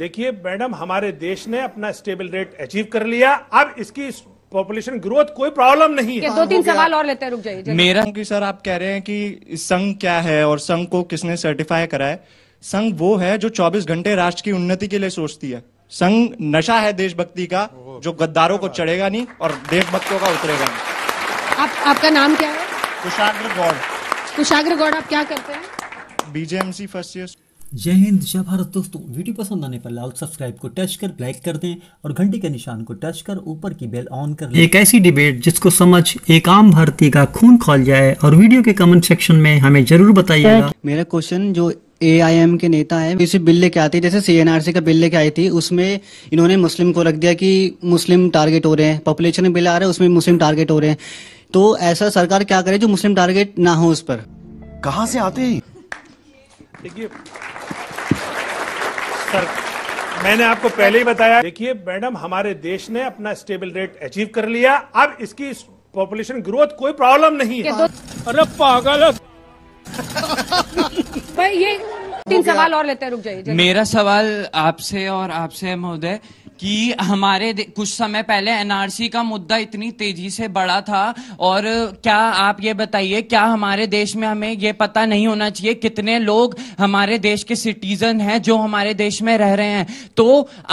देखिए मैडम हमारे देश ने अपना स्टेबल रेट अचीव कर लिया अब इसकी पॉपुलेशन ग्रोथ कोई प्रॉब्लम नहीं है दो तीन सवाल और लेते हैं रुक जाइए मेरा क्योंकि सर आप कह रहे हैं कि संघ क्या है और संघ को किसने सर्टिफाई करा है संघ वो है जो 24 घंटे राष्ट्र की उन्नति के लिए सोचती है संघ नशा है देशभक्ति का जो गद्दारों को चढ़ेगा नहीं और देशभक्तों का उतरेगा नहीं आप, आपका नाम क्या है कुशाग्र गौड़ कुशाग्र गौड़ आप क्या करते हैं बीजेएमसी फर्स्ट ईयर जय हिंद जय भारत दोस्तों वीडियो पसंद आने पर लाल सब्सक्राइब को टच कर लाइक कर दें और घंटी के निशान को टच कर ऊपर की बेल ऑन कर लें एक ऐसी डिबेट जिसको समझ एक आम भारतीय का खून खोल जाए और वीडियो के कमेंट सेक्शन में हमें जरूर बताइएगा मेरा क्वेश्चन जो एआईएम के नेता है किसी बिल लेके आती है जैसे सी का बिल लेके आई थी उसमें इन्होंने मुस्लिम को रख दिया की मुस्लिम टारगेट हो रहे हैं पॉपुलेशन में बिल आ रहे हैं उसमें मुस्लिम टारगेट हो रहे हैं तो ऐसा सरकार क्या करे जो मुस्लिम टारगेट ना हो उस पर कहा से आते हैं देखिए सर मैंने आपको पहले ही बताया देखिए मैडम हमारे देश ने अपना स्टेबल रेट अचीव कर लिया अब इसकी पॉपुलेशन ग्रोथ कोई प्रॉब्लम नहीं है अरे पागल भाई ये तीन सवाल और लेते हैं रुक जाइए मेरा सवाल आपसे और आपसे महोदय कि हमारे कुछ समय पहले एनआरसी का मुद्दा इतनी तेजी से बढ़ा था और क्या आप ये बताइए क्या हमारे देश में हमें ये पता नहीं होना चाहिए कितने लोग हमारे देश के सिटीजन हैं जो हमारे देश में रह रहे हैं तो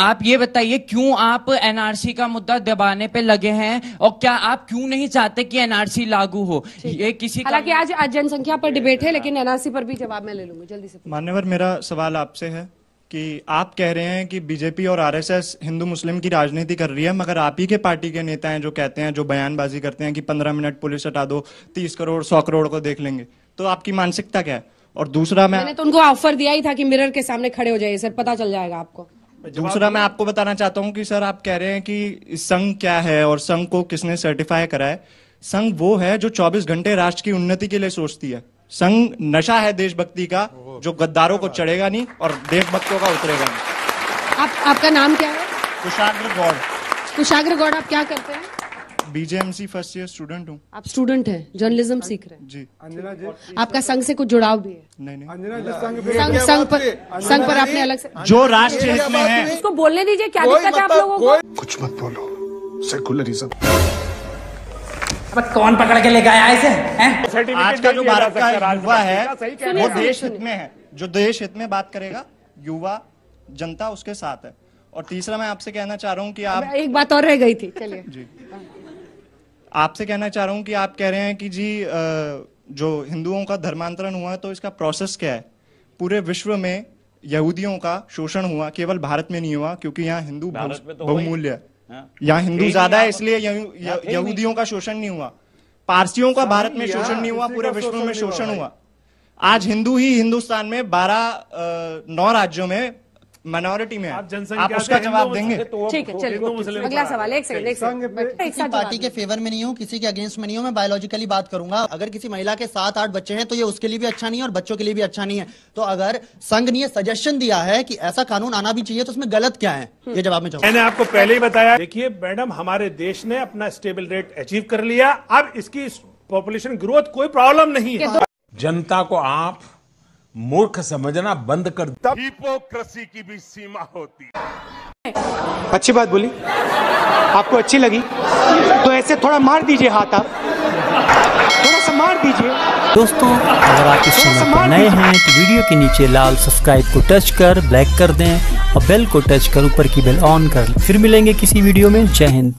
आप ये बताइए क्यों आप एनआरसी का मुद्दा दबाने पे लगे हैं और क्या आप क्यों नहीं चाहते कि एनआरसी लागू हो ये किसी हालांकि आज, आज जनसंख्या पर डिबेट है लेकिन एनआरसी पर भी जवाब मैं ले लूंगी जल्दी से मान्यवर मेरा सवाल आपसे है कि आप कह रहे हैं कि बीजेपी और आरएसएस हिंदू मुस्लिम की राजनीति कर रही है मगर आप ही के पार्टी के नेता हैं जो कहते हैं जो बयानबाजी करते हैं कि पंद्रह मिनट पुलिस हटा दो तीस करोड़ सौ करोड़ को देख लेंगे तो आपकी मानसिकता क्या है और दूसरा मैं मैंने तो उनको ऑफर दिया ही था कि मिरर के सामने खड़े हो जाइए सर पता चल जाएगा आपको दूसरा मैं आपको बताना चाहता हूँ कि सर आप कह रहे हैं कि संघ क्या है और संघ को किसने सर्टिफाई करा है संघ वो है जो 24 घंटे राष्ट्र की उन्नति के लिए सोचती है संघ नशा है देशभक्ति का जो गद्दारों को चढ़ेगा नहीं और देशभक्तों का उतरेगा नहीं आप, आपका नाम क्या है कुशाग्र गौड़ कुशाग्र गौड़ आप क्या करते हैं बीजेएमसी फर्स्ट ईयर स्टूडेंट हूँ आप स्टूडेंट है जर्नलिज्म सीख रहे हैं जी अंजना जी आपका संघ से कुछ जुड़ाव भी है नहीं नहीं अंजना संघ पर संघ पर आपने अलग से जो राष्ट्र हित में है उसको बोलने दीजिए क्या दिक्कत है आप मतलब लोगों को कुछ मत बोलो सेकुलरिज्म अब कौन पकड़ के लेके आया इसे आज का जो भारत का युवा है वो देश हित में है जो देश हित में बात करेगा युवा जनता उसके साथ है और तीसरा मैं आपसे कहना चाह रहा हूँ कि आप एक बात और रह गई थी जी आपसे कहना चाह रहा हूँ कि आप कह रहे हैं कि जी जो हिंदुओं का धर्मांतरण हुआ है तो इसका प्रोसेस क्या है पूरे विश्व में यहूदियों का शोषण हुआ केवल भारत में नहीं हुआ क्योंकि यहाँ हिंदू तो बहुमूल्य है हाँ। यहाँ हिंदू ज्यादा है इसलिए यहूदियों का शोषण नहीं हुआ पारसियों का भारत में शोषण नहीं हुआ पूरे विश्व में शोषण हुआ आज हिंदू ही हिंदुस्तान में बारह नौ राज्यों में माइनॉरिटी में आप उसका जवाब देंगे तो ठीक है चलिए अगला सवाल एक सेकंड एक सेकंड पार्टी के फेवर में नहीं हूँ किसी के अगेंस्ट में नहीं हूँ मैं बायोलॉजिकली बात करूंगा अगर किसी महिला के सात आठ बच्चे हैं तो ये उसके लिए भी अच्छा नहीं है और बच्चों के लिए भी अच्छा नहीं है तो अगर संघ ने सजेशन दिया है की ऐसा कानून आना भी चाहिए तो उसमें गलत क्या है हम्म। ये जवाब में मैंने आपको पहले ही बताया देखिए मैडम हमारे देश ने अपना स्टेबल रेट अचीव कर लिया अब इसकी पॉपुलेशन ग्रोथ कोई प्रॉब्लम नहीं है जनता को आप मूर्ख समझना बंद कर हिपोक्रेसी की भी सीमा होती है अच्छी बात बोली आपको अच्छी लगी तो ऐसे थोड़ा मार दीजिए हाथ आप थोड़ा सा मार दीजिए दोस्तों अगर आप इस चैनल पर नए हैं तो वीडियो के नीचे लाल सब्सक्राइब को टच कर ब्लैक कर दें और बेल को टच कर ऊपर की बेल ऑन कर फिर मिलेंगे किसी वीडियो में जय हिंद